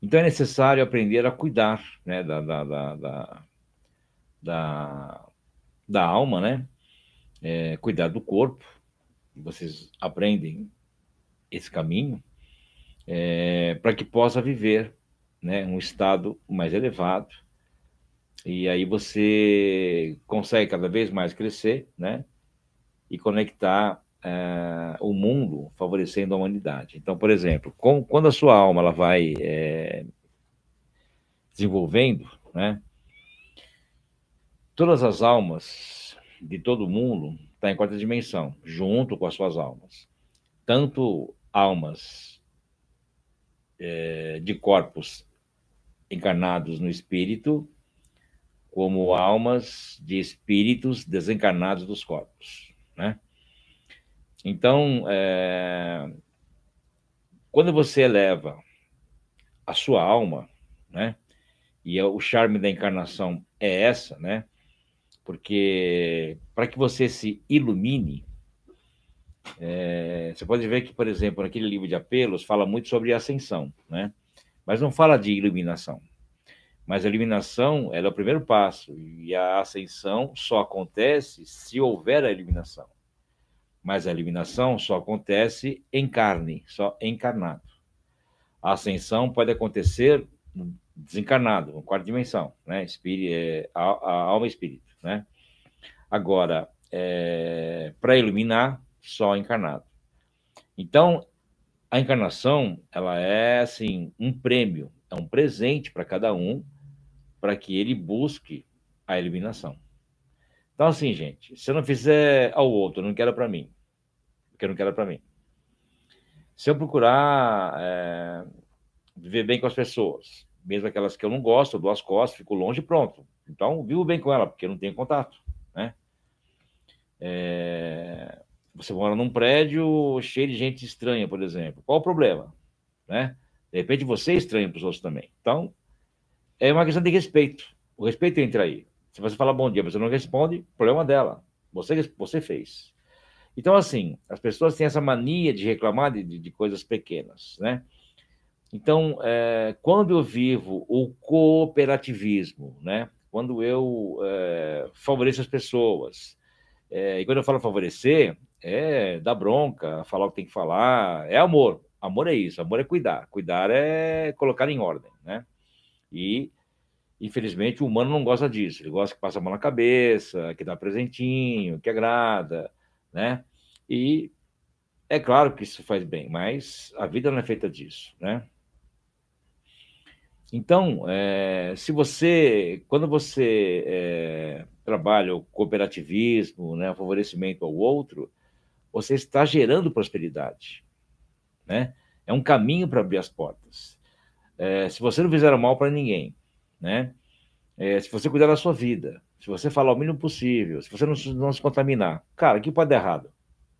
Então é necessário aprender a cuidar né, da, da, da, da, da alma, né? É, cuidar do corpo. Vocês aprendem esse caminho é, para que possa viver né, um estado mais elevado. E aí você consegue cada vez mais crescer, né? E conectar eh, o mundo favorecendo a humanidade. Então, por exemplo, com, quando a sua alma ela vai é, desenvolvendo, né, todas as almas de todo mundo estão tá em quarta dimensão, junto com as suas almas. Tanto almas é, de corpos encarnados no espírito, como almas de espíritos desencarnados dos corpos, né? Então, é, quando você eleva a sua alma, né? E é, o charme da encarnação é essa, né? Porque para que você se ilumine, é, você pode ver que, por exemplo, naquele livro de apelos fala muito sobre ascensão, né? Mas não fala de iluminação. Mas a iluminação ela é o primeiro passo e a ascensão só acontece se houver a iluminação. Mas a eliminação só acontece em carne, só encarnado. A ascensão pode acontecer desencarnado, na quarta dimensão, né? é, a, a alma e espírito, né? Agora, é, para iluminar, só encarnado. Então, a encarnação, ela é, assim, um prêmio, é um presente para cada um, para que ele busque a iluminação. Então, assim, gente, se eu não fizer ao outro, não quero para mim, porque eu não quero para mim. Se eu procurar é, viver bem com as pessoas, mesmo aquelas que eu não gosto, eu dou as costas, fico longe pronto. Então, vivo bem com ela, porque eu não tenho contato, né? É, você mora num prédio cheio de gente estranha, por exemplo. Qual o problema, né? De repente você é estranho para os outros também. Então, é uma questão de respeito. O respeito entra aí. Se você falar bom dia, mas você não responde, problema dela. Você, você fez. Então, assim, as pessoas têm essa mania de reclamar de, de coisas pequenas, né? Então, é, quando eu vivo o cooperativismo, né? Quando eu é, favoreço as pessoas, é, e quando eu falo favorecer, é dar bronca, falar o que tem que falar, é amor. Amor é isso, amor é cuidar. Cuidar é colocar em ordem, né? E, infelizmente, o humano não gosta disso. Ele gosta que passa a mão na cabeça, que dá presentinho, que agrada, né? E é claro que isso faz bem, mas a vida não é feita disso, né? Então, é, se você, quando você é, trabalha o cooperativismo, né, o favorecimento ao outro, você está gerando prosperidade, né? É um caminho para abrir as portas. É, se você não fizer mal para ninguém, né? É, se você cuidar da sua vida, se você falar o mínimo possível, se você não, não se contaminar, cara, que pode dar errado?